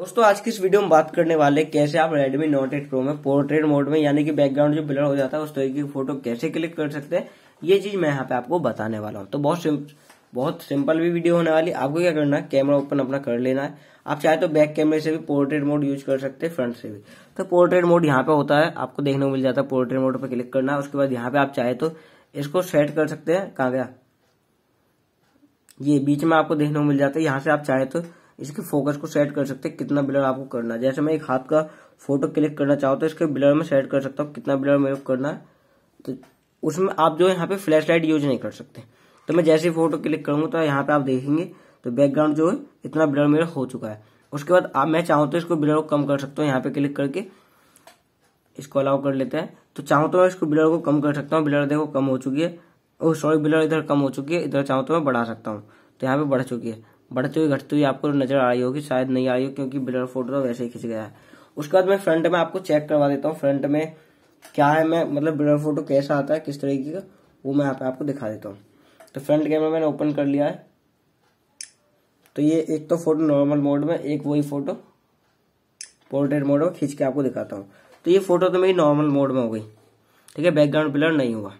दोस्तों आज की इस वीडियो में बात करने वाले कैसे आप Redmi Note 8 Pro में पोर्ट्रेट मोड में यानी कि बैकग्राउंड जो ब्लर हो जाता है उस तरीके की फोटो कैसे क्लिक कर सकते हैं ये चीज मैं यहाँ पे आपको बताने वाला हूँ तो बहुत सिंप, बहुत सिंपल भी वीडियो होने वाली आपको क्या करना है कैमरा ओपन अपना कर लेना है आप चाहे तो बैक कैमरे से भी पोर्ट्रेट मोड यूज कर सकते हैं फ्रंट से भी तो पोर्ट्रेट मोड यहाँ पे होता है आपको देखने को मिल जाता है पोर्ट्रेट मोड पर क्लिक करना है उसके बाद यहाँ पे आप चाहे तो इसको सेट कर सकते हैं कहा गया ये बीच में आपको देखने को मिल जाता है यहाँ से आप चाहे तो इसके फोकस को सेट कर सकते हैं कितना ब्लर आपको करना है जैसे मैं एक हाथ का फोटो क्लिक करना चाहूँ तो इसके ब्लर में सेट कर सकता हूँ कितना ब्लर मेरे को करना है तो उसमें आप जो है यहाँ पे फ्लैश लाइट यूज नहीं कर सकते तो मैं जैसे फोटो क्लिक करूंगा तो यहाँ पे आप देखेंगे तो बैकग्राउंड जो है इतना ब्लर मेरा हो चुका है उसके बाद आप मैं चाहूँ तो इसको ब्लर को कम कर सकता हूँ यहाँ पे क्लिक करके इसको अलाउ कर लेते हैं तो चाहूँ तो मैं इसको ब्लर को कम कर सकता हूँ ब्लर देखो कम हो चुकी है ओह सॉरी ब्लर इधर कम हो चुकी है इधर चाहूँ तो मैं बढ़ा सकता हूँ तो यहाँ पे बढ़ चुकी है बढ़ती हुई घटती हुई आपको नजर आ रही होगी शायद नहीं आई हो क्योंकि ब्लर फोटो तो वैसे ही खिंच गया है उसके बाद मैं फ्रंट में आपको चेक करवा देता हूँ फ्रंट में क्या है मैं मतलब ब्लर फोटो कैसा आता है किस तरीके का वो मैं यहाँ पे आपको दिखा देता हूँ तो फ्रंट कैमरा मैंने ओपन कर लिया है तो ये एक तो फोटो नॉर्मल मोड में एक वही फोटो पोर्ट्रेट मोड में खींच के आपको दिखाता हूँ तो ये फोटो तो मेरी नॉर्मल मोड में हो गई ठीक है बैकग्राउंड ब्लर नहीं हुआ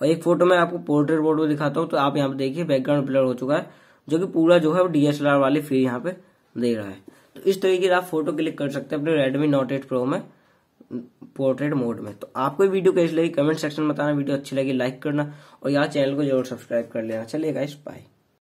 और एक फोटो मैं आपको पोर्ट्रेट मोड में दिखाता हूँ तो आप यहाँ पे देखिए बैकग्राउंड ब्लर हो चुका है जो कि पूरा जो है डी एस वाली फ्री यहाँ पे दे रहा है तो इस तरीके से आप फोटो क्लिक कर सकते हैं अपने रेडमी नोट एट प्रो में पोर्ट्रेट मोड में तो आपको वीडियो कैसी लगी कमेंट सेक्शन में बताना वीडियो अच्छी लगी लाइक करना और यहाँ चैनल को जरूर सब्सक्राइब कर लेना चलिए गाइस बाय